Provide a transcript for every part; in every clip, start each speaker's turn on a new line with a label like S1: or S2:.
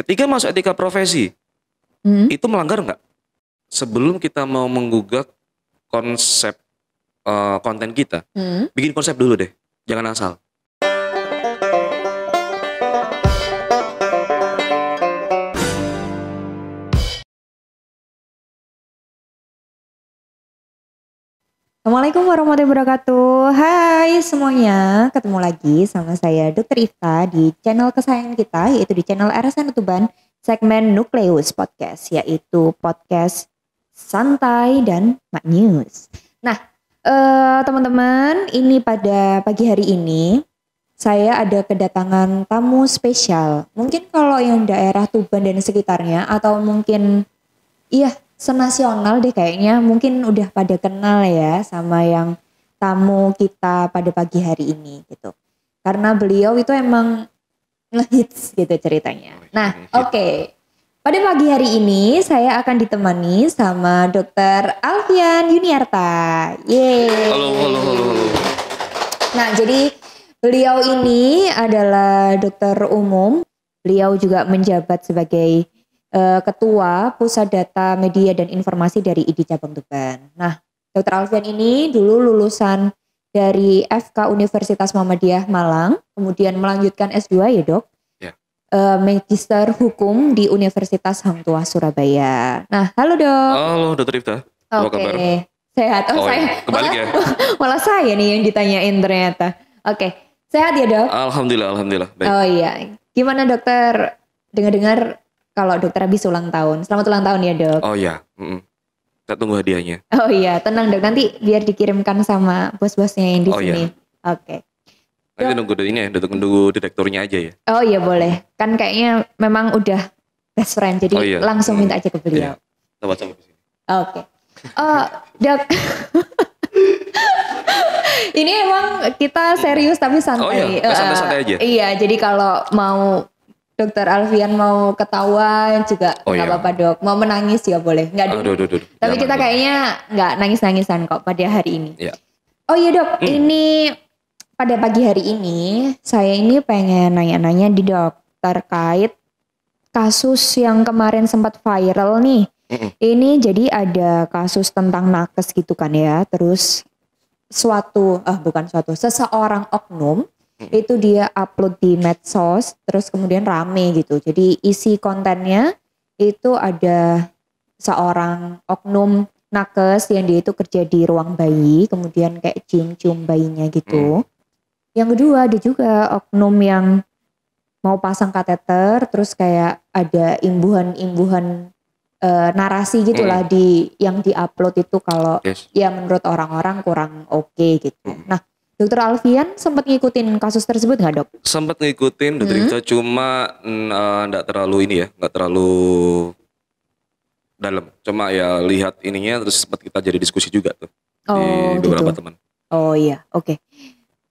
S1: Ketika masuk etika profesi, hmm. itu melanggar nggak? Sebelum kita mau menggugat konsep uh, konten kita, hmm. bikin konsep dulu deh, jangan asal.
S2: Assalamualaikum warahmatullahi wabarakatuh. Hai semuanya, ketemu lagi sama saya Dr. Ifta di channel kesayangan kita yaitu di channel RSN Tuban segmen Nucleus Podcast yaitu podcast santai dan mak news. Nah, teman eh, teman-teman, ini pada pagi hari ini saya ada kedatangan tamu spesial. Mungkin kalau yang daerah Tuban dan sekitarnya atau mungkin iya senasional deh kayaknya mungkin udah pada kenal ya sama yang tamu kita pada pagi hari ini gitu. Karena beliau itu emang ngehits gitu ceritanya. Nah, oke. Okay. Pada pagi hari ini saya akan ditemani sama dokter Alfian Yuniarta. Yeay. halo, halo, halo. Nah, jadi beliau ini adalah dokter umum. Beliau juga menjabat sebagai uh, Ketua Pusat Data Media dan Informasi dari IDI Cabang Tuban. Nah, Dr. Alfian ini dulu lulusan dari FK Universitas Muhammadiyah Malang, kemudian melanjutkan S2 ya dok, ya. Uh, Magister Hukum di Universitas Hang Tuah Surabaya. Nah, halo dok.
S1: Halo Dr. Ifta.
S2: Oke, okay. Kabar? sehat. Oh, oh saya. Kembali ya. malah saya nih yang ditanyain ternyata. Oke, okay. sehat ya dok?
S1: Alhamdulillah, alhamdulillah. Baik. Oh
S2: iya. Gimana dokter? Dengar-dengar kalau dokter habis ulang tahun. Selamat ulang tahun ya dok. Oh
S1: iya. Mm -mm. Kita tunggu hadiahnya.
S2: Oh iya, tenang dok. Nanti biar dikirimkan sama bos-bosnya yang di oh, iya. sini. Iya. Oke. Okay.
S1: Nanti nunggu ini ya, nunggu direkturnya aja ya.
S2: Oh iya boleh. Kan kayaknya memang udah best friend, jadi oh, iya. langsung minta aja ke iya. beliau. Yeah. Lewat sama Oke. Okay. Oh, dok. ini emang kita serius tapi santai. Oh iya, eh, santai-santai aja. Uh, iya, jadi kalau mau dokter Alfian mau ketawa juga oh, nggak iya. apa-apa dok mau menangis ya boleh nggak aduh,
S3: aduh, aduh, tapi kita aduh.
S2: kayaknya nggak nangis-nangisan kok pada hari ini ya. oh iya dok hmm. ini pada pagi hari ini saya ini pengen nanya-nanya di dok terkait kasus yang kemarin sempat viral nih hmm. ini jadi ada kasus tentang nakes gitu kan ya terus suatu ah eh, bukan suatu seseorang oknum hmm. itu dia upload di medsos terus kemudian rame gitu jadi isi kontennya itu ada seorang oknum nakes yang dia itu kerja di ruang bayi kemudian kayak cium-cium bayinya gitu hmm. yang kedua ada juga oknum yang mau pasang kateter terus kayak ada imbuhan-imbuhan e, narasi gitulah hmm. di yang diupload itu kalau
S3: yes. ya menurut
S2: orang-orang kurang oke okay gitu. Hmm. Nah, Dokter Alfian sempat ngikutin kasus tersebut nggak dok?
S1: Sempat ngikutin, dokter hmm. cuma mm, eh, nggak terlalu ini ya, nggak terlalu dalam. Cuma ya lihat ininya, terus sempat kita jadi diskusi juga tuh
S2: oh, di gitu. beberapa gitu. teman. Oh iya, oke. Okay.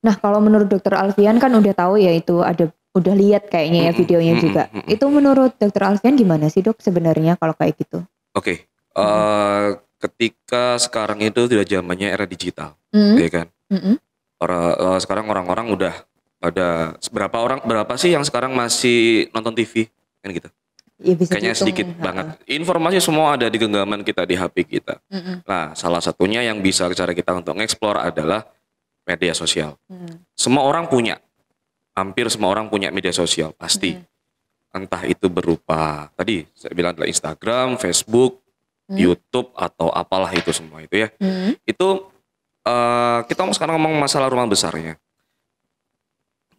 S2: Nah kalau menurut dokter Alfian kan udah tahu ya itu ada udah lihat kayaknya ya videonya -hmm. juga. Hmm, -hmm. Itu menurut dokter Alfian gimana sih dok sebenarnya kalau kayak gitu?
S1: Oke, okay. uh, eh, ketika sekarang itu sudah zamannya era digital, mm -hmm. ya kan? Mm -hmm Para, uh, eh, sekarang orang-orang udah ada berapa orang berapa sih yang sekarang masih nonton TV kan gitu? Ya,
S3: bisa Kayaknya sedikit
S1: banget. Informasi semua ada di genggaman kita di HP kita. Mm -hmm. Nah, salah satunya yang bisa cara kita untuk ngeksplor adalah media sosial. Mm. Semua orang punya, hampir semua orang punya media sosial pasti. Mm. Entah itu berupa tadi saya bilang adalah Instagram, Facebook, mm. YouTube atau apalah itu semua itu ya. Mm. Itu Eh, kita mau sekarang ngomong masalah rumah besarnya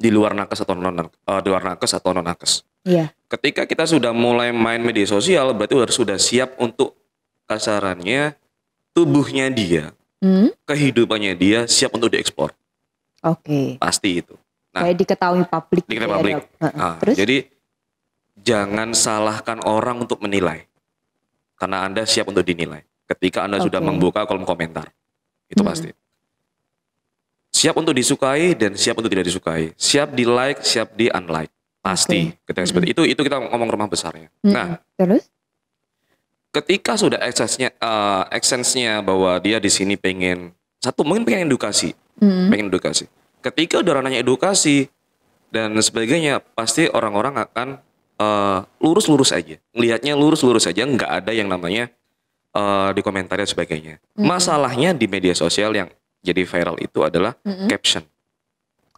S1: Di luar nakes atau non uh, di luar nakes atau non nakes. Iya. Ketika kita sudah mulai main media sosial, berarti udah sudah siap untuk kasarannya tubuhnya dia, hmm? kehidupannya dia siap untuk diekspor. Oke. Okay. Pasti itu.
S2: Nah, Kayak diketahui publik. Diketahui gitu ya,
S1: publik. uh, Jadi jangan salahkan orang untuk menilai, karena anda siap untuk dinilai. Ketika anda okay. sudah membuka kolom komentar. Itu hmm. pasti. Siap untuk disukai dan siap untuk tidak disukai. Siap di like, siap di unlike. Pasti. Okay. Ketika seperti hmm. itu itu kita ngomong rumah besarnya.
S2: Hmm. Nah, terus
S1: ketika sudah eksesnya uh, eksensnya bahwa dia di sini pengen satu mungkin pengen edukasi, hmm. pengen edukasi. Ketika udah nanya edukasi dan sebagainya, pasti orang-orang akan eh, lurus-lurus uh, lurus -lurus aja. Melihatnya lurus-lurus aja, nggak ada yang namanya uh, di komentar dan sebagainya. Mm -hmm. Masalahnya di media sosial yang jadi viral itu adalah mm -hmm. caption.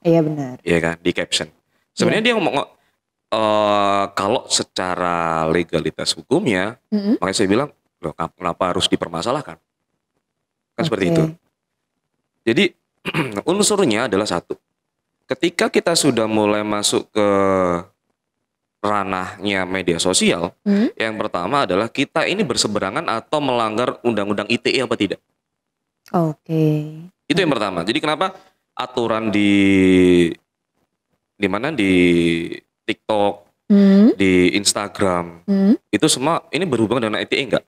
S1: Iya benar. Iya kan di caption. Sebenarnya yeah. dia ngomong uh, kalau secara legalitas hukumnya, mm -hmm. makanya saya bilang loh kenapa harus dipermasalahkan? Kan okay. seperti itu. Jadi unsurnya adalah satu. Ketika kita sudah mulai masuk ke ranahnya media sosial, hmm? yang pertama adalah kita ini berseberangan atau melanggar undang-undang ITE apa tidak.
S3: Oke. Okay.
S1: Itu yang pertama. Jadi kenapa aturan di di mana di TikTok, hmm? di Instagram, hmm? itu semua ini berhubungan dengan ITE enggak?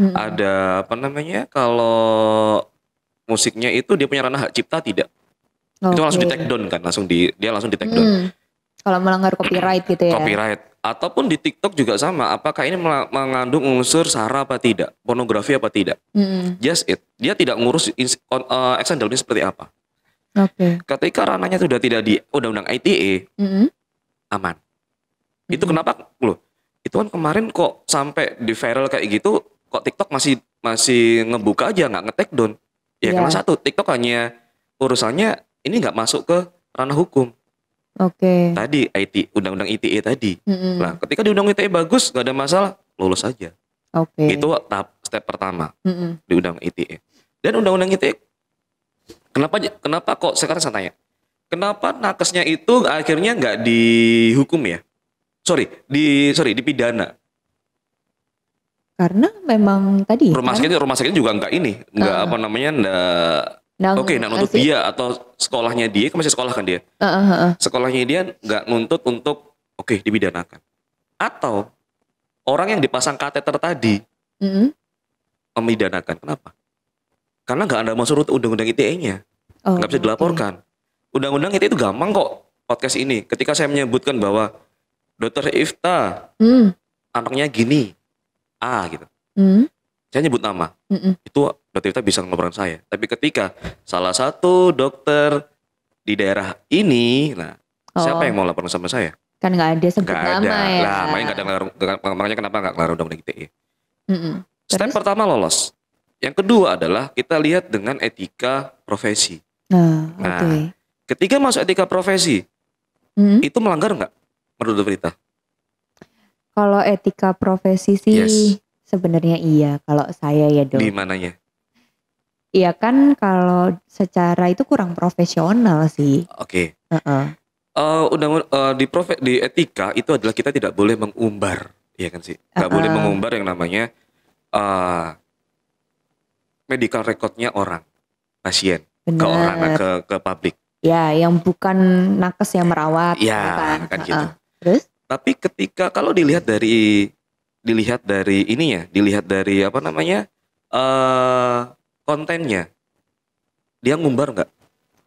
S1: Hmm. Ada apa namanya kalau musiknya itu dia punya ranah hak cipta tidak?
S2: Okay. Itu langsung di take
S1: down kan, langsung di dia langsung di take down. Hmm
S2: kalau melanggar copyright gitu ya.
S1: Copyright. Ataupun di TikTok juga sama. Apakah ini mengandung unsur sara apa tidak, pornografi apa tidak? Hmm. Just it. Dia tidak ngurus uh, action eh, seperti apa. Oke. Okay. Ketika rananya sudah tidak di Undang-Undang ITE, hmm. aman. Hmm. Itu kenapa loh? Itu kan kemarin kok sampai di viral kayak gitu, kok TikTok masih masih ngebuka aja nggak ngetek down. Ya yeah. karena iya. satu TikTok hanya urusannya ini nggak masuk ke ranah hukum. Oke. Okay. Tadi IT undang-undang ITE tadi. Mm-hmm. Nah, ketika di undang ITE bagus, nggak ada masalah, lulus saja. Oke. Okay. Itu tahap step pertama mm-hmm. di undang ITE. Dan undang-undang ITE kenapa kenapa kok sekarang saya tanya. Kenapa nakesnya itu akhirnya nggak dihukum ya? Sorry, di sorry dipidana.
S2: Karena memang tadi rumah kan? sakit
S1: rumah sakit juga nggak ini, nggak uh apa namanya, nggak
S2: Nah, oke, okay, nah nuntut
S1: dia atau sekolahnya dia, kan masih sekolah kan dia. Uh, uh, uh. Sekolahnya dia nggak nuntut untuk oke okay, dibidanakan. Atau orang yang dipasang kateter tadi mm -hmm. memidanakan. Kenapa? Karena nggak ada masuk undang-undang ITE-nya, oh, nggak oh, gak bisa dilaporkan. Okay. Undang-undang ITE itu gampang kok podcast ini. Ketika saya menyebutkan bahwa Dokter Ifta mm. anaknya gini, A ah, gitu. Mm. Saya nyebut nama. Mm -mm. Itu dokter Tirta bisa ngobrol saya. Tapi ketika salah satu dokter di daerah ini, nah oh. siapa yang oh. mau laporan sama saya?
S2: Kan nggak ada sebut gak nama ada. ya. Lah, main
S1: nggak ada ngaruh, makanya kenapa nggak ngaruh undang-undang ITE. Mm -mm. Step Terus? pertama lolos. Yang kedua adalah kita lihat dengan etika profesi. Oh, nah, okay. ketika masuk etika profesi, mm -hmm. itu melanggar nggak menurut berita?
S2: Kalau etika profesi sih yes. sebenarnya iya. Kalau saya ya dok. Di mananya? Iya kan kalau secara itu kurang profesional sih. Oke. Okay. Uh -uh. Uh,
S1: eh, undang uh, eh, di profe, di etika itu adalah kita tidak boleh mengumbar, iya kan sih? Tidak uh -uh. boleh mengumbar yang namanya uh, medical recordnya orang pasien
S2: Bener. ke orang nah, ke ke publik. Ya, yang bukan nakes yang merawat. Ya, gitu kan,
S1: kan gitu. Uh gitu. Terus? Tapi ketika kalau dilihat dari dilihat dari ini ya, dilihat dari apa namanya? Uh, kontennya dia ngumbar nggak?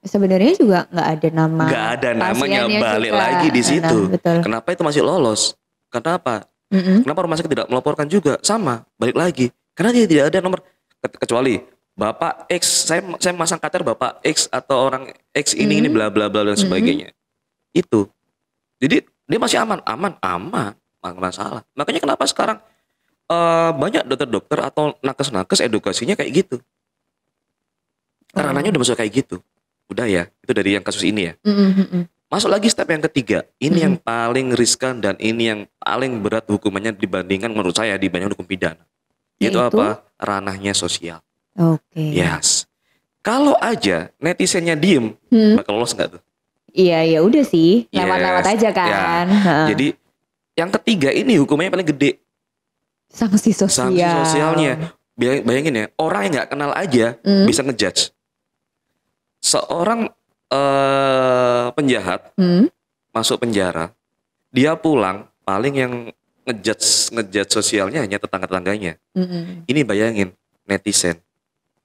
S2: Sebenarnya juga nggak ada nama. Nggak ada namanya balik juga. lagi di situ. Nah, betul.
S1: Kenapa itu masih lolos? Kenapa? Mm-hmm. Kenapa rumah sakit tidak melaporkan juga? Sama, balik lagi. Karena dia tidak ada nomor kecuali Bapak X, saya saya masang kater Bapak X atau orang X ini mm-hmm. ini bla bla bla dan sebagainya. Mm-hmm. Itu. Jadi dia masih aman, aman, aman, nggak salah Makanya kenapa sekarang uh, banyak dokter-dokter atau nakes-nakes edukasinya kayak gitu karena oh. udah masuk kayak gitu. Udah ya, itu dari yang kasus ini ya.
S3: Mm-hmm.
S1: Masuk lagi step yang ketiga. Ini mm-hmm. yang paling riskan dan ini yang paling berat hukumannya dibandingkan menurut saya dibanding hukum pidana. Yaitu, itu apa? Ranahnya sosial.
S2: Oke. Okay.
S1: Yes. Kalau aja netizennya diem, hmm. bakal lolos nggak tuh?
S2: Iya, ya udah sih. Lewat-lewat yes. aja kan. Ya. Jadi
S1: yang ketiga ini hukumannya paling gede. Sanksi
S2: sosial. Sanksi sosialnya.
S1: Bayangin ya, orang yang nggak kenal aja hmm. bisa ngejudge seorang uh, penjahat hmm? masuk penjara, dia pulang paling yang ngejudge ngejudge sosialnya hanya tetangga tetangganya. Hmm. Ini bayangin netizen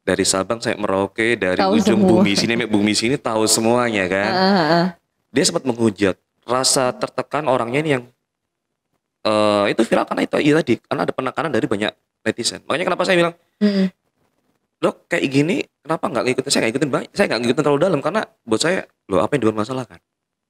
S1: dari Sabang saya Merauke dari tahu ujung semua. bumi sini bumi sini tahu semuanya kan. Uh, uh, Dia sempat menghujat rasa tertekan orangnya ini yang uh, itu viral karena itu iya tadi karena ada penekanan dari banyak netizen. Makanya kenapa saya bilang, mm. dok kayak gini kenapa nggak ngikutin saya nggak ngikutin banyak saya nggak ngikutin terlalu dalam karena buat saya lo apa yang masalah
S3: kan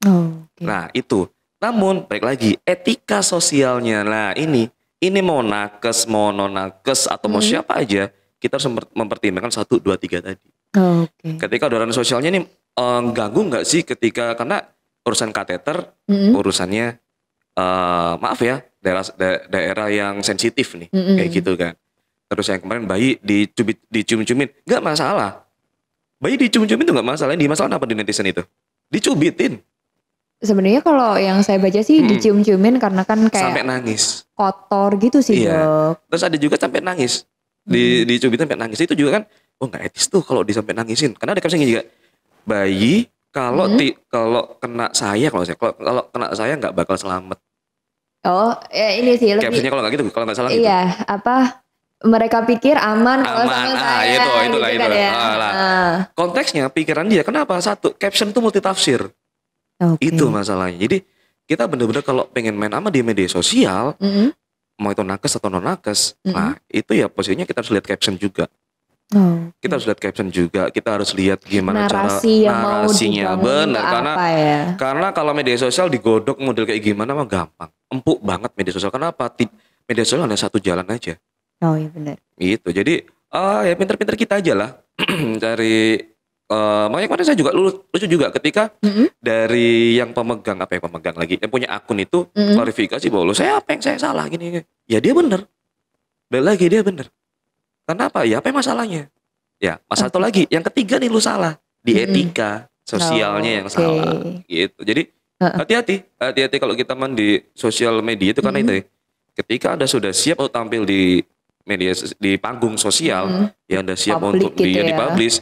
S3: oh,
S1: okay. nah itu namun baik lagi etika sosialnya nah ini ini mau nakes mau non nakes atau hmm. mau siapa aja kita harus mempertimbangkan satu dua tiga tadi oh, okay. ketika dorongan sosialnya ini eh, ganggu nggak sih ketika karena urusan kateter hmm. urusannya eh, maaf ya daerah daerah yang sensitif nih hmm. kayak gitu kan terus yang kemarin bayi dicubit dicium-ciumin nggak masalah bayi dicium-ciumin itu nggak masalah di masalah apa di netizen itu dicubitin
S2: sebenarnya kalau yang saya baca sih hmm. dicium-ciumin karena kan kayak sampai
S1: nangis
S2: kotor gitu sih iya.
S1: terus ada juga sampai nangis di hmm. dicubitin sampai nangis itu juga kan oh nggak etis tuh kalau disampai nangisin karena ada captionnya juga bayi kalau hmm. kalau kena saya kalau saya kalau, kena saya nggak bakal selamat
S2: oh ya ini sih lebih captionnya
S1: kalau nggak gitu kalau nggak salah gitu. iya
S2: gitu. apa mereka pikir aman, aman kalau sama ah, saya. Itu, itulah, gitu itulah. Kan ya. ah, lah. Ah.
S1: Konteksnya pikiran dia kenapa? Satu, caption itu multitafsir. Okay. Itu masalahnya. Jadi kita bener-bener kalau pengen main sama di media sosial, mm -hmm. mau itu nakes atau non nakes, mm -hmm. nah itu ya posisinya kita harus lihat caption juga. Oh. Kita harus lihat caption juga, kita harus lihat gimana Narasi cara narasinya benar karena ya? karena kalau media sosial digodok model kayak gimana mah gampang, empuk banget media sosial. Kenapa? Media sosial ada satu jalan aja. Oh iya benar. Itu Jadi uh, ya pinter-pinter kita aja lah cari Uh, makanya kemarin saya juga lulus, lucu juga ketika mm-hmm. dari yang pemegang apa yang pemegang lagi yang punya akun itu mm-hmm. klarifikasi bahwa saya apa yang saya salah gini, gini ya dia benar. Bel lagi dia benar. Kenapa ya apa yang masalahnya ya masalah satu lagi yang ketiga nih lu salah di mm-hmm. etika sosialnya oh, yang okay. salah gitu jadi hati-hati hati-hati kalau kita main di sosial media itu karena mm-hmm. itu ya. ketika anda sudah siap untuk tampil di media di panggung sosial hmm. yang udah siap Public untuk gitu dia ya. dipublish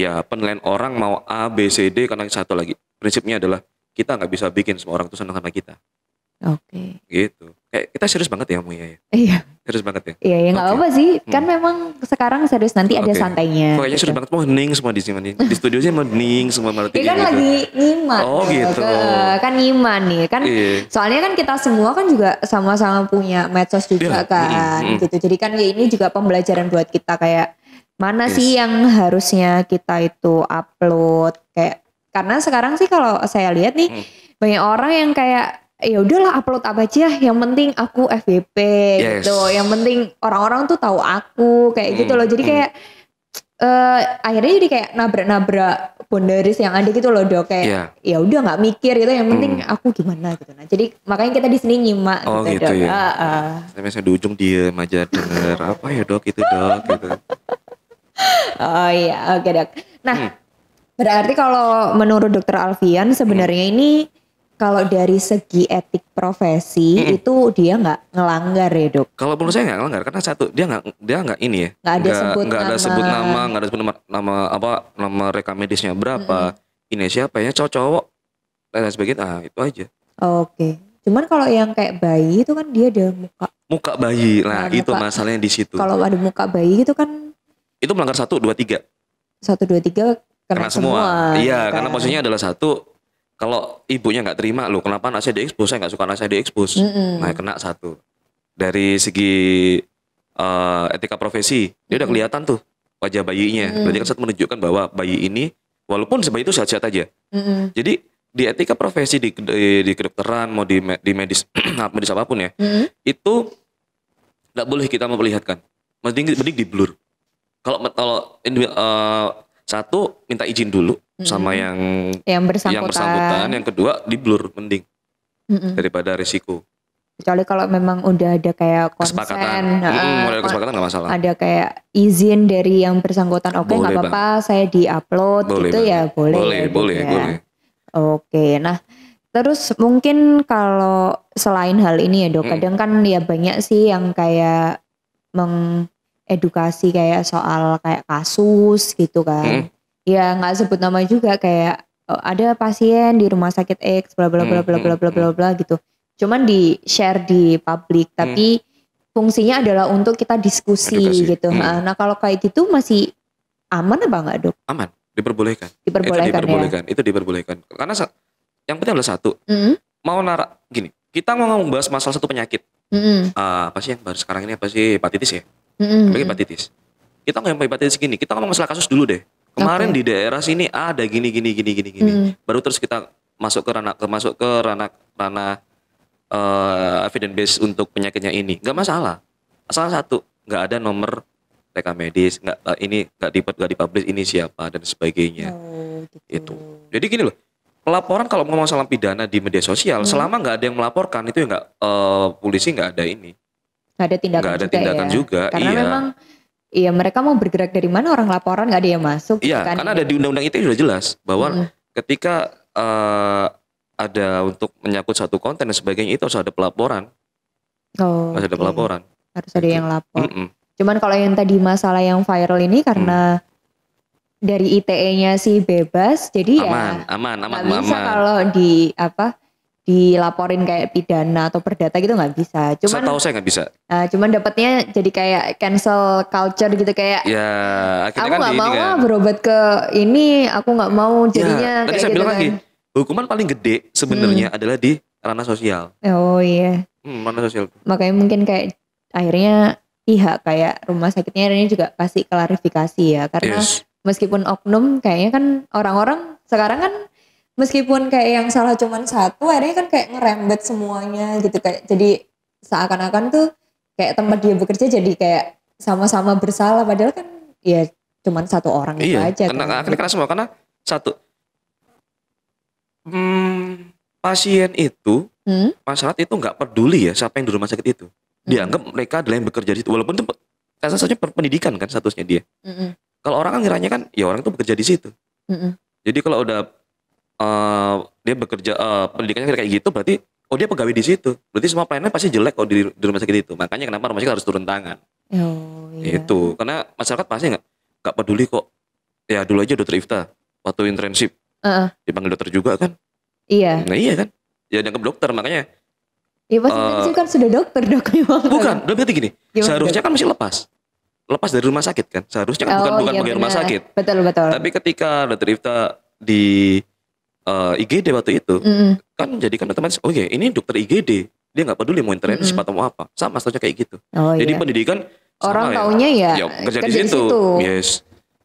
S1: ya penilaian orang mau A B C D karena satu lagi prinsipnya adalah kita nggak bisa bikin semua orang itu senang sama kita
S2: Oke.
S1: Okay. Gitu. Kayak kita serius banget ya Muya ya. Iya. Serius banget ya.
S2: Iya, ya nggak okay. apa-apa sih. Hmm. Kan hmm. memang sekarang serius nanti okay. ada santainya.
S1: Pokoknya gitu. serius banget mau hening semua di sini. Di studio sih mau hening semua malah Iya kan gitu. lagi
S2: nyimak. Oh gitu. Ke, kan nyimak nih. Kan iya. soalnya kan kita semua kan juga sama-sama punya medsos juga iya. kan hmm, hmm, hmm. gitu. Jadi kan ya ini juga pembelajaran buat kita kayak mana yes. sih yang harusnya kita itu upload kayak karena sekarang sih kalau saya lihat nih hmm. banyak orang yang kayak ya udahlah upload apa aja yang penting aku FYP yes. gitu yang penting orang-orang tuh tahu aku kayak hmm. gitu loh hmm, jadi hmm. kayak uh, akhirnya jadi kayak nabrak-nabrak boundaries yang ada gitu loh dok kayak yeah. ya udah nggak mikir gitu yang penting hmm. aku gimana gitu nah jadi makanya kita di sini nyimak oh, gitu, gitu ya.
S1: saya di ujung dia aja denger apa ya dok itu dok gitu
S2: oh iya oke okay, dok nah hmm. berarti kalau menurut dokter Alfian sebenarnya hmm. ini kalau dari segi etik profesi hmm. itu dia nggak ngelanggar ya dok?
S1: Kalau menurut saya nggak ngelanggar karena satu dia nggak dia nggak ini ya nggak ada, sebut, nama. ada sebut nama nggak ada sebut nama nama apa nama rekam medisnya berapa hmm. ini siapa ya cowok cowok dan sebagainya ah itu aja.
S2: Oke, cuman kalau yang kayak bayi itu kan dia ada muka
S1: muka bayi lah nah itu masalahnya di situ. Kalau ada
S2: muka bayi itu kan
S1: itu melanggar satu dua tiga
S2: satu dua tiga karena semua. iya gitu karena kan.
S1: maksudnya adalah satu kalau ibunya nggak terima loh kenapa anak saya diekspos saya nggak suka anak saya diekspos mm -hmm. nah kena satu dari segi uh, etika profesi dia udah kelihatan tuh wajah bayinya mm -hmm. berarti kan saat menunjukkan bahwa bayi ini walaupun sebayi itu sehat-sehat aja mm -hmm. jadi di etika profesi di, di, di kedokteran mau di, di medis medis apapun ya mm -hmm. itu nggak boleh kita memperlihatkan mending mending di blur kalau kalau uh, satu minta izin dulu sama yang
S2: yang bersangkutan. yang bersangkutan
S1: yang kedua di blur mending mm-hmm. daripada risiko
S2: kecuali kalau memang udah ada kayak konsen kesepakatan. Uh, kesepakatan gak masalah ada kayak izin dari yang bersangkutan oke okay, nggak apa-apa saya diupload boleh, gitu ya boleh boleh gitu boleh, ya. boleh oke nah terus mungkin kalau selain hal ini ya dok hmm. kadang kan ya banyak sih yang kayak mengedukasi kayak soal kayak kasus gitu kan hmm ya nggak sebut nama juga kayak oh, ada pasien di rumah sakit X bla bla bla bla bla bla bla hmm, hmm, bla gitu. Cuman di share di publik hmm. tapi hmm. fungsinya adalah untuk kita diskusi Edukasi. gitu. Hmm. Nah, kalau kayak gitu masih aman apa enggak, Dok?
S1: Aman, diperbolehkan. Diperbolehkan. Itu diperbolehkan. Ya? Itu diperbolehkan. Karena yang penting adalah satu. Hmm. Mau narak gini, kita mau membahas masalah satu penyakit. Mm-hmm. Uh, apa sih yang baru sekarang ini apa sih hepatitis ya? Mm-hmm. hepatitis. Kita ngomong hepatitis gini, kita ngomong masalah kasus dulu deh. Kemarin okay. di daerah sini ada gini gini gini gini gini. Hmm. Baru terus kita masuk ke ranah ke masuk ke ranah ranah uh, evidence base untuk penyakitnya ini. Gak masalah. Salah satu, nggak ada nomor TK medis, nggak uh, ini nggak di nggak dipublish ini siapa dan sebagainya. Oh, gitu. Itu. Jadi gini loh. Pelaporan kalau ngomong salam pidana di media sosial, hmm. selama nggak ada yang melaporkan itu ya nggak uh, polisi nggak ada ini.
S2: Nggak ada tindakan. ada juga tindakan ya. juga. Karena iya. memang Iya, mereka mau bergerak dari mana orang laporan nggak ada yang masuk? Iya, kan? karena ada di undang-undang
S1: itu sudah jelas bahwa hmm. ketika uh, ada untuk menyangkut satu konten dan sebagainya itu harus ada pelaporan. Oh, harus okay. ada pelaporan.
S2: Harus ada yang gitu. lapor. Mm -mm. Cuman kalau yang tadi masalah yang viral ini karena mm. dari ITE-nya sih bebas, jadi aman, ya
S1: aman, aman, aman. bisa aman.
S2: kalau di apa? dilaporin kayak pidana atau perdata gitu nggak bisa. Cuman saya tahu saya nggak bisa. Uh, cuman dapatnya jadi kayak cancel culture gitu kayak.
S1: Ya, akhirnya aku kan nggak kan mau kan. Ah,
S2: berobat ke ini, aku nggak mau ya, jadinya. Ya, tadi kayak saya gitu bilang kan. lagi,
S1: hukuman paling gede sebenarnya hmm. adalah di ranah sosial.
S2: Oh iya.
S1: Hmm, ranah sosial.
S2: Makanya mungkin kayak akhirnya pihak kayak rumah sakitnya ini juga kasih klarifikasi ya karena yes. meskipun oknum kayaknya kan orang-orang sekarang kan meskipun kayak yang salah cuman satu akhirnya kan kayak ngerembet semuanya gitu kayak jadi seakan-akan tuh kayak tempat dia bekerja jadi kayak sama-sama bersalah padahal kan ya cuman satu orang iya, itu aja karena, kan.
S1: karena semua karena satu
S2: hmm,
S1: pasien itu hmm? masyarakat itu nggak peduli ya siapa yang di rumah sakit itu hmm. dianggap mereka adalah yang bekerja di situ walaupun itu kan pendidikan kan statusnya dia hmm. kalau orang kan ngiranya kan ya orang itu bekerja di situ hmm. jadi kalau udah uh, dia bekerja uh, pendidikannya kayak gitu berarti oh dia pegawai di situ. Berarti semua pelayanan pasti jelek kalau di, di rumah sakit itu. Makanya kenapa rumah sakit harus turun tangan. Oh, iya. Itu karena masyarakat pasti nggak nggak peduli kok. Ya dulu aja dokter Ifta waktu internship uh -uh. dipanggil dokter juga kan.
S2: Iya. Nah iya kan.
S1: Ya dianggap dokter makanya.
S2: iya pasti uh, eh, kan sudah dokter dok Bukan,
S1: udah berarti gini. Gimana ya, seharusnya dokter? kan masih lepas. Lepas dari rumah sakit kan. Seharusnya kan oh, bukan bukan iya, rumah sakit.
S2: Betul betul. Tapi
S1: ketika dokter Ifta di uh, eh, IGD waktu itu mm. kan jadikan otomatis oh ya ini dokter IGD dia nggak peduli mau internship mm. atau mau apa sama saja kayak gitu oh, jadi iya. pendidikan orang sama, ya. taunya ya, ya, ya kerja, kerja di situ. situ yes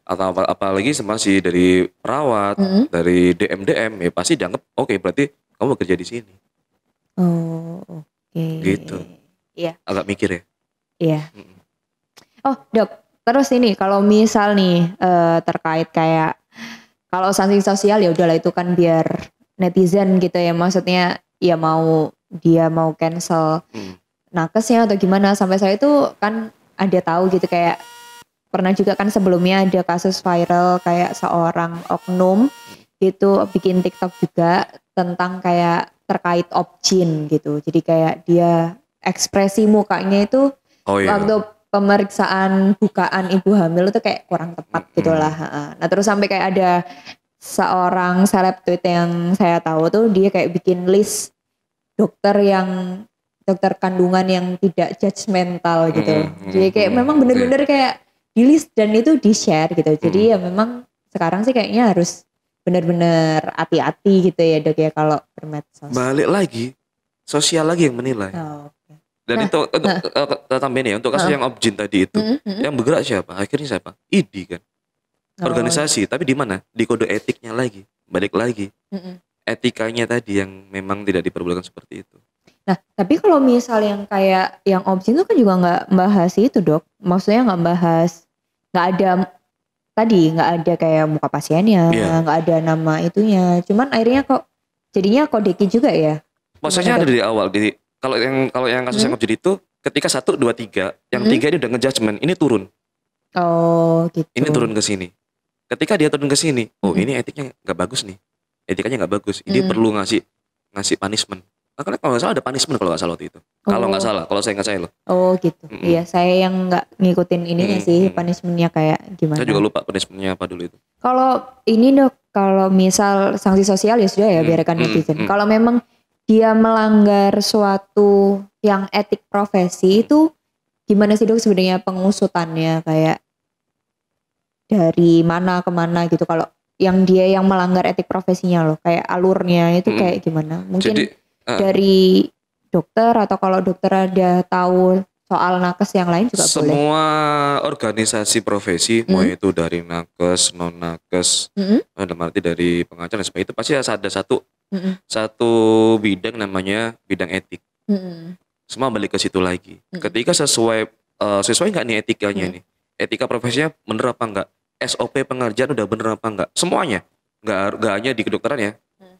S1: atau ap apalagi sama si dari perawat mm. dari DMDM ya pasti dianggap oke okay, berarti kamu kerja di sini
S2: oh oke okay. gitu Iya.
S1: Yeah. agak mikir ya iya yeah. mm.
S2: oh dok terus ini kalau misal nih uh, terkait kayak kalau sanksi sosial ya udahlah itu kan biar netizen gitu ya maksudnya ya mau dia mau cancel hmm. nakesnya atau gimana sampai saya itu kan ada tahu gitu kayak pernah juga kan sebelumnya ada kasus viral kayak seorang oknum itu bikin TikTok juga tentang kayak terkait opjin gitu jadi kayak dia ekspresi mukanya itu oh, iya. waktu pemeriksaan bukaan ibu hamil itu kayak kurang tepat gitu lah. Nah terus sampai kayak ada seorang seleb tweet yang saya tahu tuh dia kayak bikin list dokter yang dokter kandungan yang tidak judgmental gitu. Jadi kayak memang bener-bener iya. kayak di list dan itu di share gitu. Jadi ya memang sekarang sih kayaknya harus bener-bener hati-hati gitu ya dok ya kalau bermedsos.
S1: Balik lagi sosial lagi yang menilai. Oh, dan nah, itu untuk nah. Eh, eh, tambahin ya untuk kasus nah. yang objin tadi itu, mm -hmm. yang bergerak siapa? Akhirnya siapa? ID kan. Oh, Organisasi, iya. tapi di mana? Di kode etiknya lagi, balik lagi. Mm -hmm. Etikanya tadi yang memang tidak diperbolehkan seperti itu.
S2: Nah, tapi kalau misal yang kayak yang objin itu kan juga nggak bahas itu dok. Maksudnya nggak bahas, nggak ada tadi nggak ada kayak muka pasiennya, iya. nggak yeah. ada nama itunya. Cuman akhirnya kok jadinya kodeki juga ya.
S1: Maksudnya ada di awal, di kalau yang kalau yang kasus hmm? yang terjadi itu ketika satu dua tiga yang hmm? tiga ini udah ngejudgement ini turun
S2: oh gitu ini turun
S1: ke sini ketika dia turun ke sini oh hmm. ini etiknya nggak bagus nih etikanya nggak bagus ini hmm. perlu ngasih ngasih punishment nah, kalau nggak salah ada punishment kalau nggak salah waktu itu oh. kalau nggak oh. salah kalau saya nggak salah
S2: oh gitu mm -mm. iya saya yang nggak ngikutin ini mm -mm. sih punishmentnya kayak gimana saya juga lupa
S1: punishmentnya apa dulu itu
S2: kalau ini dok kalau misal sanksi sosial ya sudah ya mm -mm. biarkan netizen mm -mm. kalau memang dia melanggar suatu yang etik profesi itu gimana sih dok sebenarnya pengusutannya kayak dari mana ke mana gitu kalau yang dia yang melanggar etik profesinya loh kayak alurnya itu hmm. kayak gimana mungkin Jadi, uh, dari dokter atau kalau dokter ada tahu soal nakes yang lain juga semua boleh
S1: semua organisasi profesi hmm. mau itu dari nakes non nakes hmm. dan arti dari pengacara dan itu pasti ada satu hmm satu bidang namanya bidang etik. Mm-hmm. Semua balik ke situ lagi. Mm-hmm. Ketika sesuai uh, sesuai nggak nih etikanya mm-hmm. nih, etika profesinya bener apa enggak, SOP pengerjaan udah bener apa enggak, semuanya nggak nggak hanya di kedokteran ya, mm.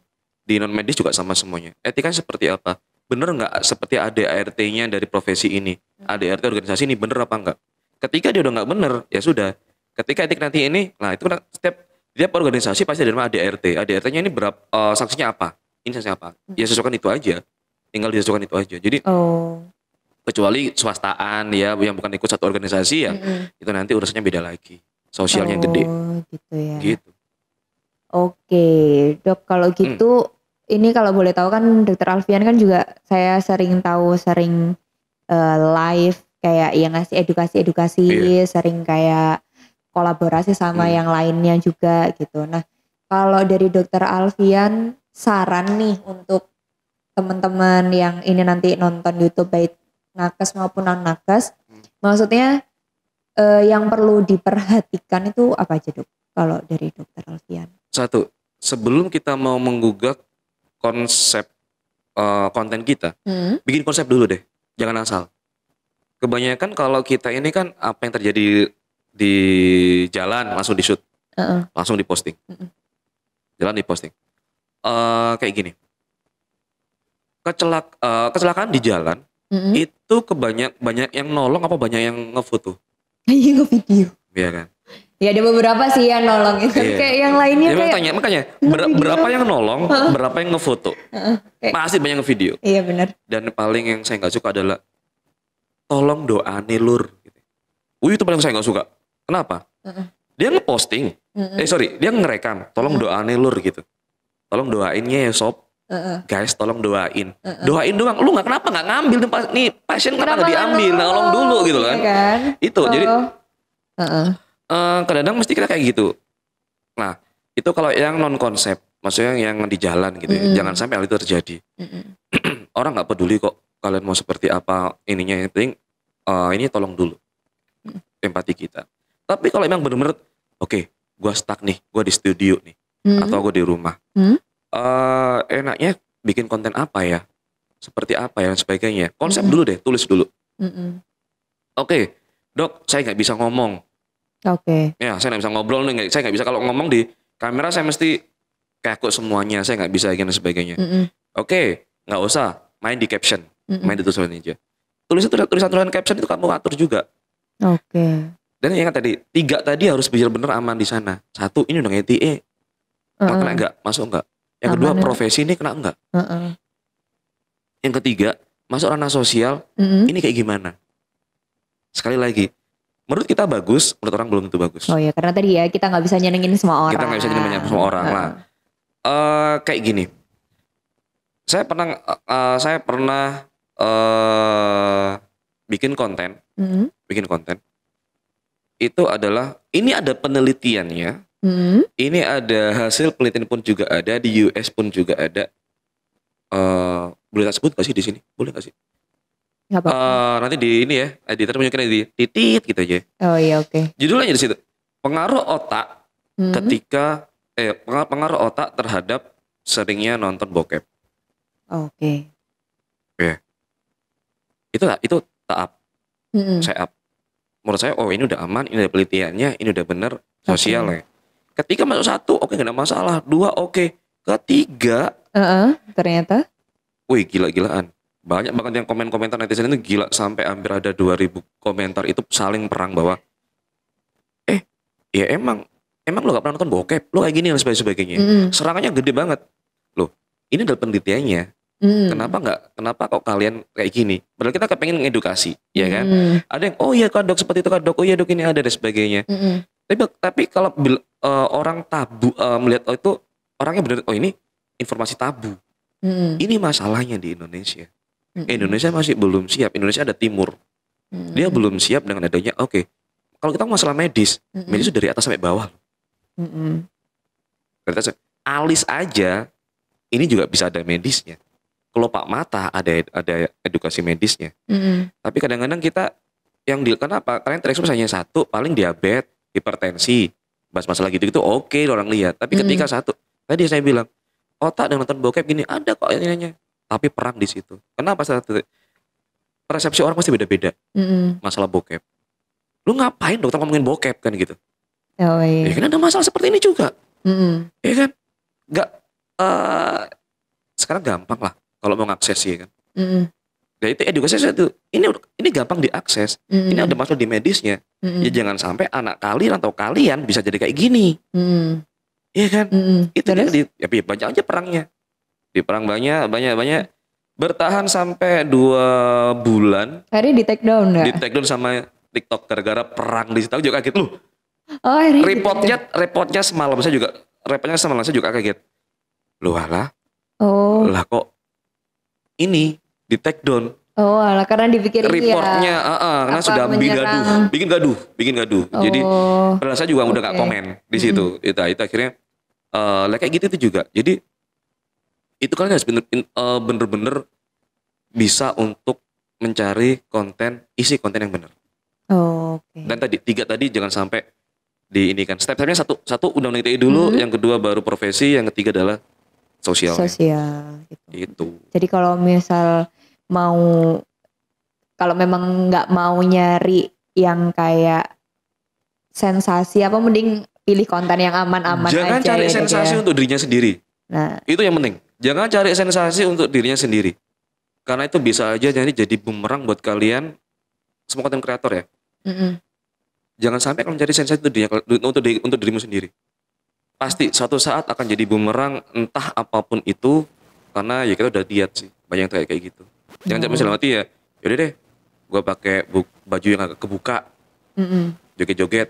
S1: di non medis juga sama semuanya. Etika seperti apa? Bener nggak seperti ADART-nya dari profesi ini, mm. ADART organisasi ini bener apa enggak? Ketika dia udah nggak bener, ya sudah. Ketika etik nanti ini, nah itu kan step setiap organisasi pasti ada nama ADRT. ADRT-nya ini berapa uh, eh, sanksinya apa? Ini sanksinya apa? Hmm. Ya sesuaikan itu aja. Tinggal disesuaikan itu aja. Jadi oh. kecuali swastaan ya yang bukan ikut satu organisasi ya, mm -hmm. itu nanti urusannya beda lagi. Sosialnya oh, gede.
S2: gitu ya. Gitu. Oke, Dok, kalau hmm. gitu hmm. ini kalau boleh tahu kan Dokter Alfian kan juga saya sering tahu sering uh, live kayak yang ngasih edukasi-edukasi, yeah. sering kayak kolaborasi sama hmm. yang lainnya juga gitu. Nah, kalau dari dokter Alfian saran nih untuk teman-teman yang ini nanti nonton YouTube baik nakes maupun non nakes, hmm. maksudnya eh, yang perlu diperhatikan itu apa aja dok? Kalau dari dokter Alfian?
S1: Satu, sebelum kita mau menggugat konsep uh, konten kita, hmm. bikin konsep dulu deh, jangan asal. Kebanyakan kalau kita ini kan apa yang terjadi di jalan langsung di shoot, uh-uh. langsung diposting, uh-uh. jalan diposting. Uh, kayak gini, Kecelak, uh, kecelakaan di jalan uh-uh. itu kebanyak banyak yang nolong apa banyak yang ngefoto? Iya ngevideo. Iya kan.
S2: Ya ada beberapa sih yang nolong itu iya. yeah. Kan kayak yang lainnya ya, kayak makanya
S1: makanya ber, berapa yang nolong, berapa yang ngefoto.
S2: Uh-uh. Masih banyak ngevideo. Iya benar.
S1: Dan paling yang saya nggak suka adalah tolong nih lur. Gitu. Wih itu paling saya gak suka. Kenapa? Mm-mm. Dia ngeposting. Mm-mm. Eh sorry, dia ngerekam. Tolong Mm-mm. doain lur gitu. Tolong doainnya ya sob. Uh-uh. Guys, tolong doain. Uh-uh. Doain doang. Lu nggak kenapa nggak ngambil nih, nih pasien kenapa nggak diambil? Tolong nah, tolong dulu gitu kan. Iya
S2: kan? Itu oh. jadi. Uh-uh.
S1: Uh, kadang-kadang mesti kita kayak gitu. Nah, itu kalau yang non konsep, maksudnya yang di jalan gitu, mm-hmm. ya. jangan sampai hal itu terjadi. Mm-hmm. Orang nggak peduli kok kalian mau seperti apa ininya yang penting uh, ini tolong dulu mm. empati kita. Tapi kalau emang bener-bener, oke, okay, gue stuck nih, gue di studio nih, hmm. atau gue di rumah. Hmm. Uh, enaknya bikin konten apa ya? Seperti apa ya dan sebagainya. Konsep hmm. dulu deh, tulis dulu. Hmm. Oke, okay, dok, saya nggak bisa ngomong. Oke. Okay. Ya, saya nggak bisa ngobrol nih, saya nggak bisa kalau ngomong di kamera saya mesti kaku semuanya, saya nggak bisa dan sebagainya. Hmm. Oke, okay, nggak usah main di caption, main di tulisan aja. Tulis itu tulisan tulisan caption itu kamu atur juga. Oke. Okay. Dan yang tadi tiga tadi harus benar-benar aman di sana. Satu ini udah ETE, eh, uh -uh. kena enggak masuk enggak. Yang aman kedua ya. profesi ini kena enggak. Uh -uh. Yang ketiga masuk ranah sosial uh -uh. ini kayak gimana. Sekali lagi menurut kita bagus, menurut orang belum tentu bagus.
S2: Oh ya karena tadi ya kita nggak bisa nyenengin semua orang. Kita nggak bisa nyenengin semua orang uh -uh.
S1: lah. Uh, kayak gini, saya pernah uh, saya pernah uh, bikin konten, mm -hmm. bikin konten itu adalah ini ada penelitiannya. Hmm. Ini ada hasil penelitian pun juga ada di US pun juga ada. Uh, boleh tak sebut gak sih di sini? Boleh gak sih? Gak apa, Uh, eh, nanti di ini ya, editor mungkin di titit gitu aja. Oh iya oke. Okay. Judulnya di situ. Pengaruh otak hmm. ketika eh pengaruh otak terhadap seringnya nonton bokep. Oke. Okay. Ya. Yeah. Itu itu taap. Hmm. Saya up menurut saya oh ini udah aman ini udah penelitiannya, ini udah bener sosialnya okay. Ya. ketika masuk satu oke okay, gak ada masalah dua oke okay. ketiga
S2: uh -uh, ternyata
S1: wih gila-gilaan banyak banget yang komen-komentar netizen itu gila sampai hampir ada 2000 komentar itu saling perang bahwa eh ya emang emang lo gak pernah nonton bokep lo kayak gini dan sebagainya mm. serangannya gede banget loh ini adalah penelitiannya Hmm. Kenapa nggak? Kenapa kok kalian kayak gini? Padahal kita kepengen ngedukasi, ya kan? Hmm. Ada yang oh iya kok dok seperti itu kok dok, oh iya dok ini ada dan sebagainya. Hmm. Tapi tapi kalau uh, orang tabu uh, melihat oh itu orangnya benar oh ini informasi tabu. Hmm. Ini masalahnya di Indonesia. Hmm. Indonesia masih belum siap. Indonesia ada timur. Hmm. Dia belum siap dengan adanya oke. Okay, kalau kita masalah medis, hmm. medis itu dari atas sampai bawah. Hmm. Dari atas, alis aja ini juga bisa ada medisnya kelopak mata ada ada edukasi medisnya. Mm. Tapi kadang-kadang kita yang di kenapa kalian terekspos hanya satu paling diabetes, hipertensi, bahas masalah gitu gitu oke okay, orang lihat. Tapi ketika mm. satu tadi saya bilang otak dan nonton bokep gini ada kok -nanya. Tapi perang di situ. Kenapa satu? Persepsi orang pasti beda-beda mm. masalah bokep. Lu ngapain dokter ngomongin bokep kan gitu? Oh, iya. Ya kan ada masalah seperti ini juga. Mm. Ya kan? nggak uh, sekarang gampang lah kalau mau ngakses ya kan. Mm. Nah itu edukasi itu Ini ini gampang diakses. Mm. Ini ada masalah di medisnya. Mm. Ya jangan sampai anak kalian atau kalian bisa jadi
S2: kayak gini. Mm. Iya kan? Mm. Itu Terus?
S1: di, ya, banyak aja perangnya. Di perang banyak banyak banyak bertahan sampai dua bulan.
S2: Hari di take down nggak? Di
S1: take down sama TikTok gara-gara perang di situ juga kaget lu.
S2: Oh, Repotnya,
S1: repotnya semalam saya juga repotnya semalam saya juga kaget. Lu alah. Oh. Lah kok ini di take down.
S2: Oh, alah, karena dipikir ya. reportnya, ya, uh, karena sudah bikin gaduh,
S1: bikin gaduh, bikin gaduh. Oh, Jadi padahal saya juga okay. udah nggak komen di situ. Mm -hmm. Itu, itu akhirnya eh uh, kayak gitu itu juga. Jadi itu kan harus eh, bener-bener bisa untuk mencari konten, isi konten yang bener. Oh, Oke. Okay. Dan tadi tiga tadi jangan sampai di ini kan. Step-stepnya satu, satu undang-undang dulu, -hmm. yang kedua baru profesi, yang ketiga adalah sosial ya.
S2: sosial gitu. gitu. Jadi kalau misal mau kalau memang nggak mau nyari yang kayak sensasi apa mending pilih konten yang aman-aman Jangan aja. Jangan cari ya, sensasi ya. untuk dirinya sendiri. Nah,
S1: itu yang penting. Jangan cari sensasi untuk dirinya sendiri. Karena itu bisa aja jadi jadi bumerang buat kalian semua konten kreator ya. Mm -mm. Jangan sampai kamu cari sensasi untuk dirimu sendiri pasti suatu saat akan jadi bumerang entah apapun itu karena ya kita udah lihat sih banyak kayak kayak gitu jangan hmm. sampai mati ya yaudah deh gue pakai baju yang agak kebuka joget-joget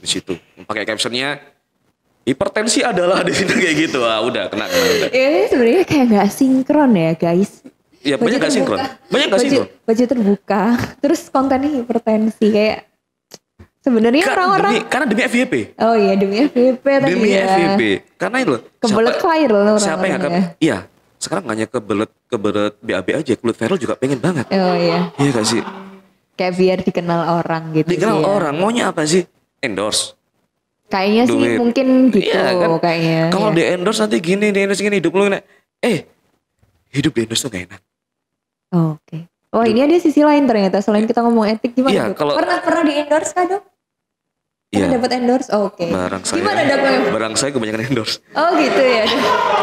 S1: di situ pakai captionnya hipertensi adalah di situ kayak gitu ah udah kena kena udah.
S2: ya ini sebenarnya kayak nggak sinkron ya guys
S1: ya banyak nggak sinkron banyak nggak sinkron
S2: baju terbuka terus kontennya hipertensi kayak Sebenarnya orang-orang
S1: karena demi FVP.
S2: Oh iya demi FVP. tadi Demi ya. FYP.
S1: Karena itu loh. Kebelet viral loh orang Siapa yang akan ya. iya. Sekarang nggak hanya kebelet kebelet BAB aja, kebelet viral juga pengen banget. Oh iya. Iya gak sih?
S2: Kayak biar dikenal orang gitu. Dikenal sih, ya. orang, ya. maunya
S1: apa sih? Endorse.
S2: Kayaknya Duit. sih mungkin iya gitu iya, kan? kayaknya. Kalau iya.
S1: di endorse nanti gini, di endorse gini hidup lu nih. Eh, hidup di endorse tuh gak enak.
S2: Oh, Oke. Okay. Wah, oh, ini ada sisi lain ternyata selain iya. kita ngomong etik gimana? Iya, tuh? kalau pernah pernah di endorse kan dok? Kan iya. Dapat endorse. Oh, Oke. Okay.
S1: Barang saya. Gimana dapatnya? Barang saya kebanyakan endorse.
S2: Oh gitu ya.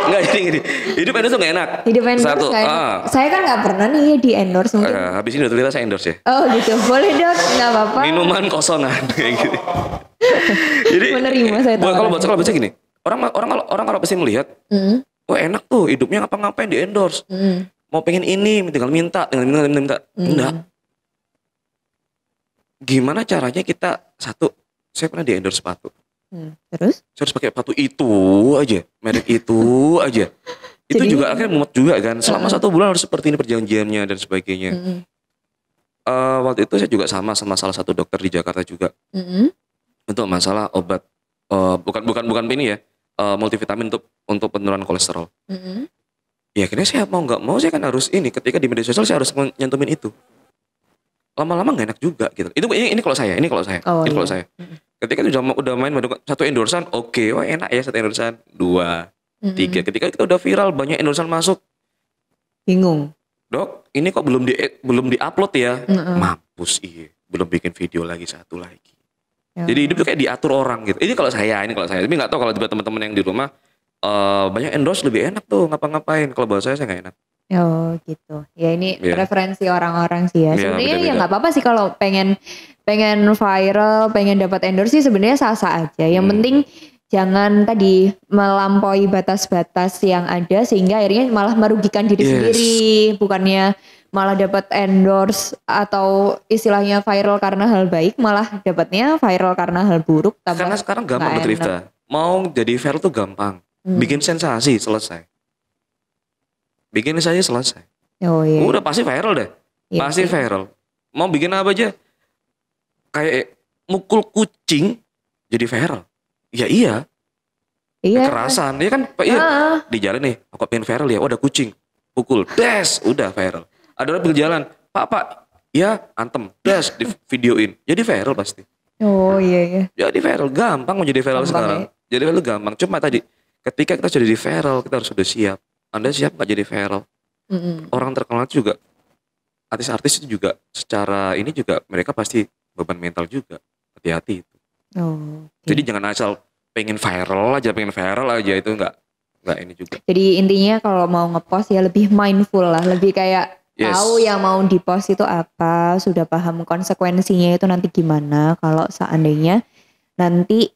S1: Enggak jadi gini. Hidup endorse tuh gak
S2: enak. Hidup endorse Satu, gak enak. Ah. Saya kan gak pernah nih di endorse mungkin.
S1: Uh, habis ini udah saya endorse ya.
S2: Oh gitu. Boleh dong, Gak apa-apa.
S1: Minuman kosongan kayak gitu.
S2: jadi menerima saya. Buat kalau baca kalau
S1: baca gini. Orang orang kalau orang kalau pasti melihat, mm. oh, enak tuh hidupnya ngapa ngapain di endorse. Mm. Mau pengen ini tinggal minta, tinggal minta, tinggal minta. minta. Mm. Gimana caranya kita satu saya pernah di endorse sepatu.
S3: Hmm, terus?
S1: Saya harus pakai sepatu itu aja, merek itu aja. Itu Jadi, juga akhirnya memot juga kan. Selama uh, satu bulan harus seperti ini perjanjiannya dan sebagainya. Uh, -uh. waktu itu saya juga sama sama salah satu dokter di Jakarta juga. Uh, Untuk masalah obat uh, bukan bukan bukan ini ya, uh, multivitamin untuk untuk penurunan kolesterol. Uh, ya akhirnya saya mau nggak mau saya kan harus ini ketika di media sosial saya harus nyentumin itu lama-lama nggak enak juga gitu itu ini, ini kalau saya ini kalau saya oh, ini iya. kalau saya ketika udah udah main satu endorsan oke okay. wah enak ya satu endorsan dua mm-hmm. tiga ketika kita udah viral banyak endorsan masuk bingung dok ini kok belum di eh, belum di upload ya mm-hmm. mampus iya belum bikin video lagi satu lagi mm-hmm. jadi hidup tuh kayak diatur orang gitu ini kalau saya ini kalau saya tapi nggak tahu kalau tiba teman-teman yang di rumah uh, banyak endorse lebih enak tuh ngapa-ngapain kalau buat saya saya nggak enak
S2: Oh gitu. Ya ini yeah. preferensi orang-orang sih ya. Yeah, sebenarnya ya nggak apa-apa sih kalau pengen pengen viral, pengen dapat endorse sih sebenarnya sah-sah aja. Yang hmm. penting jangan tadi melampaui batas-batas yang ada sehingga akhirnya malah merugikan diri yes. sendiri, bukannya malah dapat endorse atau istilahnya viral karena hal baik, malah dapatnya viral karena hal buruk. Karena sekarang gampang Rifta.
S1: Mau jadi viral tuh gampang. Hmm. Bikin sensasi selesai bikin saja selesai.
S2: Oh iya. Udah pasti
S1: viral deh. Iya, pasti iya. viral. Mau bikin apa aja kayak mukul kucing jadi viral. Ya iya. Iya. Kekerasan. Iya kan iya. Di jalan nih, aku pengen viral ya. Oh ada kucing. Pukul. Des, udah viral. Ada orang jalan. Pak, pak. Ya, antem. Des, di videoin. Jadi viral pasti.
S2: Oh iya iya.
S1: Jadi viral gampang menjadi viral gampang, sekarang. Ya. Jadi viral gampang. Cuma tadi ketika kita sudah di viral, kita harus sudah siap anda siap nggak jadi viral mm-hmm. orang terkenal juga artis-artis itu juga secara ini juga mereka pasti beban mental juga hati-hati itu oh, okay. jadi jangan asal pengen viral aja pengen viral aja itu nggak nggak ini juga
S2: jadi intinya kalau mau ngepost ya lebih mindful lah lebih kayak yes. tahu yang mau dipost itu apa sudah paham konsekuensinya itu nanti gimana kalau seandainya nanti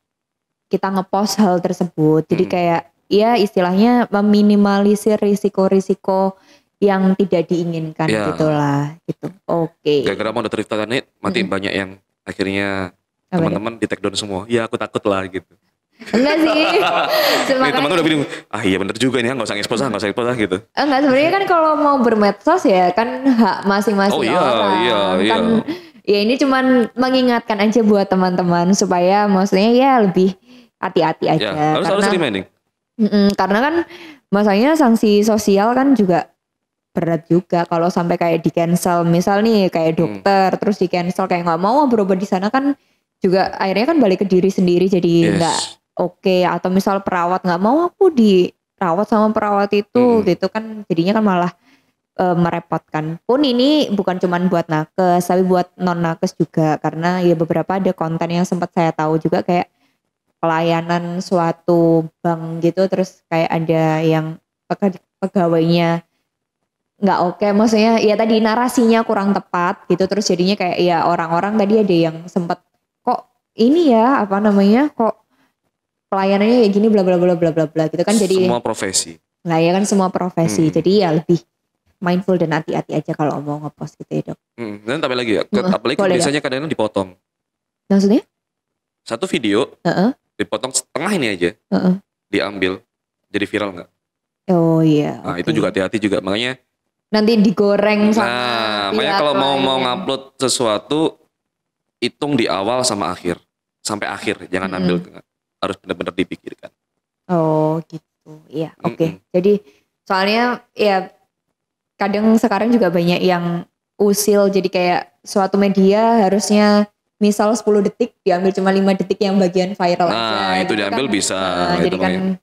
S2: kita ngepost hal tersebut jadi hmm. kayak ya istilahnya meminimalisir risiko-risiko yang tidak diinginkan ya. gitulah gitu. Oke.
S1: Okay. Gara-gara mau Titanic mati hmm. banyak yang akhirnya teman-teman di take down semua. Ya aku takut lah gitu.
S2: Enggak sih. ini teman udah
S1: bilang, ah iya bener juga ini ya, nggak usah expose ah, nggak usah expose lah gitu.
S2: Enggak sebenarnya kan kalau mau bermedsos ya kan hak masing-masing oh, iya, orang. Iya, kan iya. ya ini cuman mengingatkan aja buat teman-teman supaya maksudnya ya lebih hati-hati iya, aja. Ya, harus, karena, harus reminding. Mm-mm, karena kan masanya sanksi sosial kan juga berat juga kalau sampai kayak di cancel misal nih kayak hmm. dokter mm. terus di cancel kayak nggak mau berobat di sana kan juga akhirnya kan balik ke diri sendiri jadi nggak yes. oke okay. atau misal perawat nggak mau aku dirawat sama perawat itu mm. gitu kan jadinya kan malah e, merepotkan pun ini bukan cuman buat nakes tapi buat non nakes juga karena ya beberapa ada konten yang sempat saya tahu juga kayak pelayanan suatu bank gitu terus kayak ada yang pegawainya nggak oke okay. maksudnya ya tadi narasinya kurang tepat gitu terus jadinya kayak ya orang-orang tadi ada yang sempet kok ini ya apa namanya kok pelayanannya kayak gini bla bla bla bla bla bla gitu kan jadi semua profesi lah ya kan semua profesi hmm. jadi ya lebih mindful dan hati-hati aja kalau mau ngepost gitu ya dok
S1: hmm. dan tapi lagi ya ke, apalagi biasanya kadang-kadang dipotong maksudnya satu video uh -uh dipotong setengah ini aja uh-uh. diambil jadi viral nggak
S2: oh iya
S1: nah okay. itu juga hati-hati juga makanya
S2: nanti digoreng nah, sama nah makanya kalau mau mau
S1: ngupload sesuatu hitung di awal sama akhir sampai akhir jangan mm-hmm. ambil harus benar-benar dipikirkan
S2: oh gitu iya oke okay. mm-hmm. jadi soalnya ya kadang sekarang juga banyak yang usil jadi kayak suatu media harusnya misal 10 detik diambil cuma 5 detik yang bagian viral nah, aja. itu gitu diambil kan. bisa. Nah, jadi kan ya. Oke,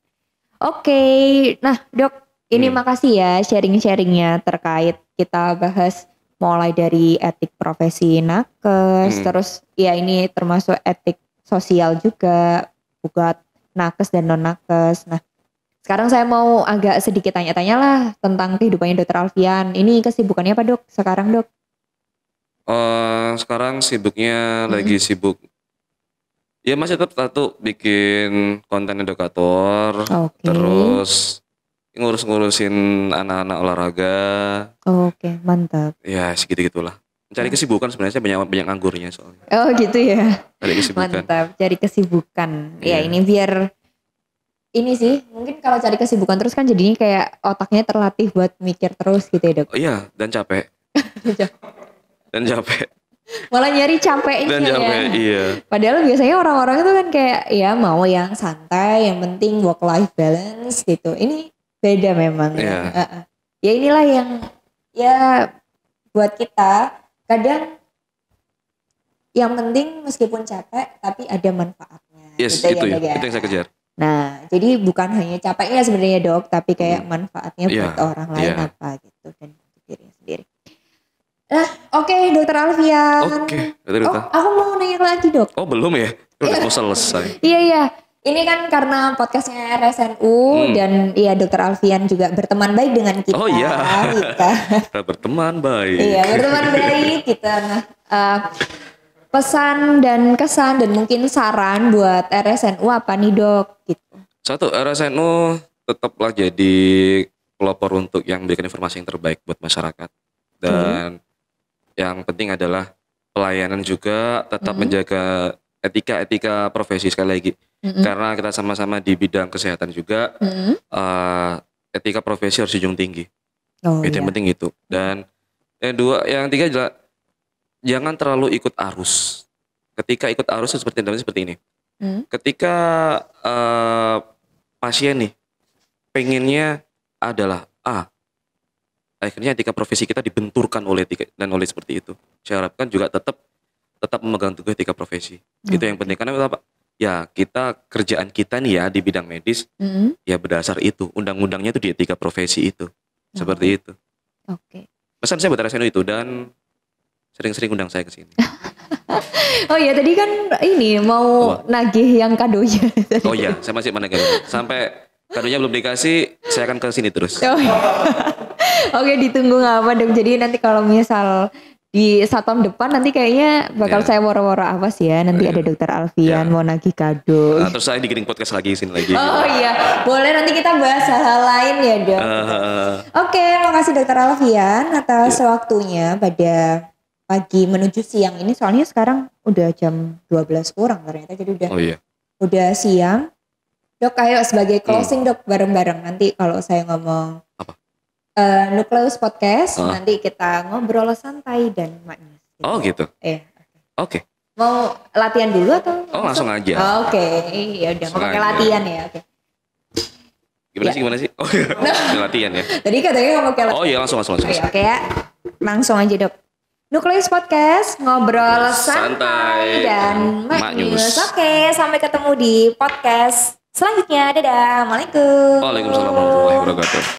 S2: okay. nah dok ini hmm. makasih ya sharing-sharingnya terkait kita bahas mulai dari etik profesi nakes, hmm. terus ya ini termasuk etik sosial juga, buat nakes dan non nakes. Nah sekarang saya mau agak sedikit tanya-tanya lah tentang kehidupannya dokter Alfian. Ini kesibukannya apa dok sekarang dok? Eh,
S1: sekarang sibuknya hmm. lagi mm-hmm. sibuk. Ya masih tetap satu bikin konten edukator, okay.
S2: terus
S1: ngurus-ngurusin anak-anak olahraga.
S2: Oke, okay. mantap.
S1: Ya segitu gitulah. Cari kesibukan sebenarnya saya banyak banyak anggurnya soalnya.
S2: Oh gitu ya. Cari kesibukan. Mantap, cari kesibukan. Yeah. Iya. ini biar ini sih mungkin kalau cari kesibukan terus kan jadinya kayak otaknya terlatih buat mikir terus gitu ya dok.
S1: Oh, iya dan capek. dan capek
S2: malah nyari capeknya dan ya. capek, ya. iya. Padahal biasanya orang-orang itu kan kayak ya mau yang santai, yang penting work life balance gitu. Ini beda memang. Yeah. Ya. ya inilah yang ya buat kita kadang yang penting meskipun capek tapi ada manfaatnya.
S1: Yes, gitu ya, itu ya, ya. Itu yang
S3: saya kejar. Nah,
S2: jadi bukan hanya capeknya sebenarnya dok, tapi kayak hmm. manfaatnya yeah. buat orang iya. lain
S3: yeah. apa gitu dan diri sendiri.
S2: Eh, oke okay, dokter Alfian. Oke, okay, Oh, aku mau nanya lagi dok.
S1: Oh belum ya? Udah iya. mau selesai.
S2: iya, iya. Ini kan karena podcastnya RSNU hmm. dan iya dokter Alfian juga berteman baik dengan kita. Oh iya. Kita.
S1: Gitu. kita berteman baik. iya, berteman baik
S2: kita. Gitu. uh, eh, pesan dan kesan dan mungkin saran buat RSNU apa nih dok? Gitu.
S1: Satu, RSNU tetaplah jadi pelopor untuk yang memberikan informasi yang terbaik buat masyarakat. Dan hmm yang penting adalah pelayanan juga tetap mm-hmm. menjaga etika-etika profesi sekali lagi
S3: mm-hmm. karena
S1: kita sama-sama di bidang kesehatan juga mm-hmm. uh, etika profesi harus dijunjung tinggi oh, itu iya. yang penting itu dan yang dua yang tiga adalah jangan terlalu ikut arus ketika ikut arus seperti seperti ini mm ketika uh, pasien nih pengennya adalah A akhirnya etika profesi kita dibenturkan oleh etika, dan oleh seperti itu. Saya harapkan juga tetap tetap memegang teguh etika profesi. Okay. Itu yang penting karena apa? Ya kita kerjaan kita nih ya di bidang medis mm -hmm. ya berdasar itu undang-undangnya itu di etika profesi itu seperti itu. Oke. Okay. Pesan saya buat Raseno itu dan sering-sering undang saya ke sini.
S2: oh iya tadi kan ini mau oh. nagih yang kadonya. oh iya
S1: saya masih menagih sampai kadonya belum dikasih saya akan ke sini terus. Oh,
S2: iya. Oke, ditunggu apa dong. Jadi nanti kalau misal di satpam depan nanti kayaknya bakal yeah. saya woro-woro apa sih ya nanti yeah. ada dokter Alfian yeah. mau nagih kado
S1: nah, terus saya dikirim podcast lagi sini lagi oh
S2: iya boleh nanti kita bahas hal lain ya dok uh, oke okay, makasih dokter Alfian atas yeah. waktunya pada pagi menuju siang ini soalnya sekarang udah jam 12 kurang ternyata jadi udah oh, iya. udah siang dok ayo sebagai closing hmm. dok bareng-bareng nanti kalau saya ngomong apa? uh, eh, Nucleus Podcast. Uh. Nanti kita ngobrol santai dan maknya. Oh gitu. Iya. Oke. Okay. Mau latihan dulu atau? Oh langsung, aja. Oh, oke, okay. ya udah mau pakai latihan ya. Oke. Okay.
S1: Gimana ya. sih iya. gimana sih? Oh iya. nah. latihan ya.
S2: Tadi katanya nggak pakai latihan. Oh iya langsung langsung langsung. Iya, oke, okay, ya. Langsung aja dok. Nukleus Podcast ngobrol santai, santai dan maknyus. Oke, Oke, sampai ketemu di podcast selanjutnya. Dadah, Waalaikumsalam. Waalaikumsalam warahmatullahi wabarakatuh.